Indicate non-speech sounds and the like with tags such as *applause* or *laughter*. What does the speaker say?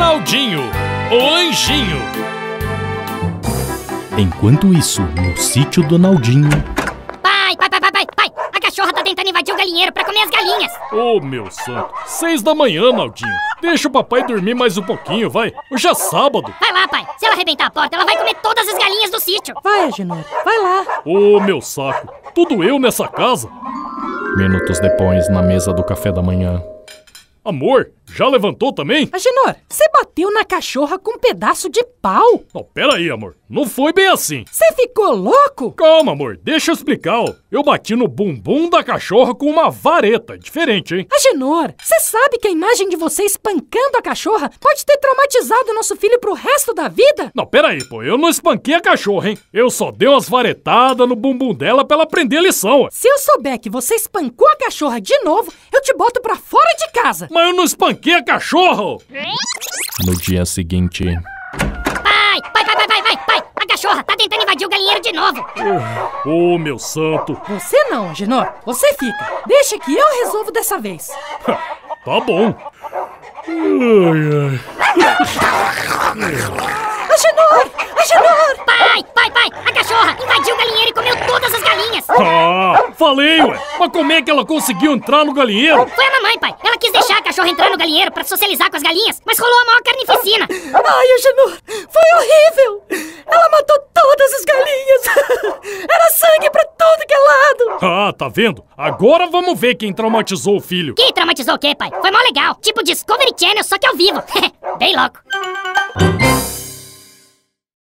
Ronaldinho, o anjinho. Enquanto isso, no sítio do Naldinho. Pai, pai, pai, pai, pai! A cachorra tá tentando invadir o galinheiro pra comer as galinhas! Ô, oh, meu santo! Seis da manhã, Naldinho! Deixa o papai dormir mais um pouquinho, vai! Hoje é sábado! Vai lá, pai! Se ela arrebentar a porta, ela vai comer todas as galinhas do sítio! Vai, Agenor, vai lá! Ô, oh, meu saco! Tudo eu nessa casa! Minutos depois, na mesa do café da manhã. Amor, já levantou também? Agenor, você bateu na cachorra com um pedaço de pau. Não, pera aí, amor. Não foi bem assim. Você ficou louco? Calma, amor. Deixa eu explicar. Eu bati no bumbum da cachorra com uma vareta. Diferente, hein? Agenor, você sabe que a imagem de você espancando a cachorra pode ter traumatizado nosso filho pro resto da vida? Não, pera aí, pô. Eu não espanquei a cachorra, hein? Eu só dei umas varetadas no bumbum dela pra ela aprender a lição. Se eu souber que você espancou a cachorra de novo, eu te boto pra fora de casa! Mas eu não espanquei a cachorro! No dia seguinte... Pai! Pai, pai, pai, pai, pai! pai. A cachorra tá tentando invadir o galinheiro de novo! Ô, oh meu santo! Você não, Agenor. Você fica. Deixa que eu resolvo dessa vez. tá bom. Ai, ai. Agenor! Agenor! Pai, pai, pai! A cachorra invadiu o galinheiro falei, ué. Mas como é que ela conseguiu entrar no galinheiro? Foi a mamãe, pai. Ela quis deixar a cachorra entrar no galinheiro pra socializar com as galinhas, mas rolou a maior carnificina. Ai, Agenor, foi horrível. Ela matou todas as galinhas. Era sangue pra todo que é lado. Ah, tá vendo? Agora vamos ver quem traumatizou o filho. Quem traumatizou o quê, pai? Foi mó legal. Tipo Discovery Channel, só que ao vivo. *laughs* Bem louco.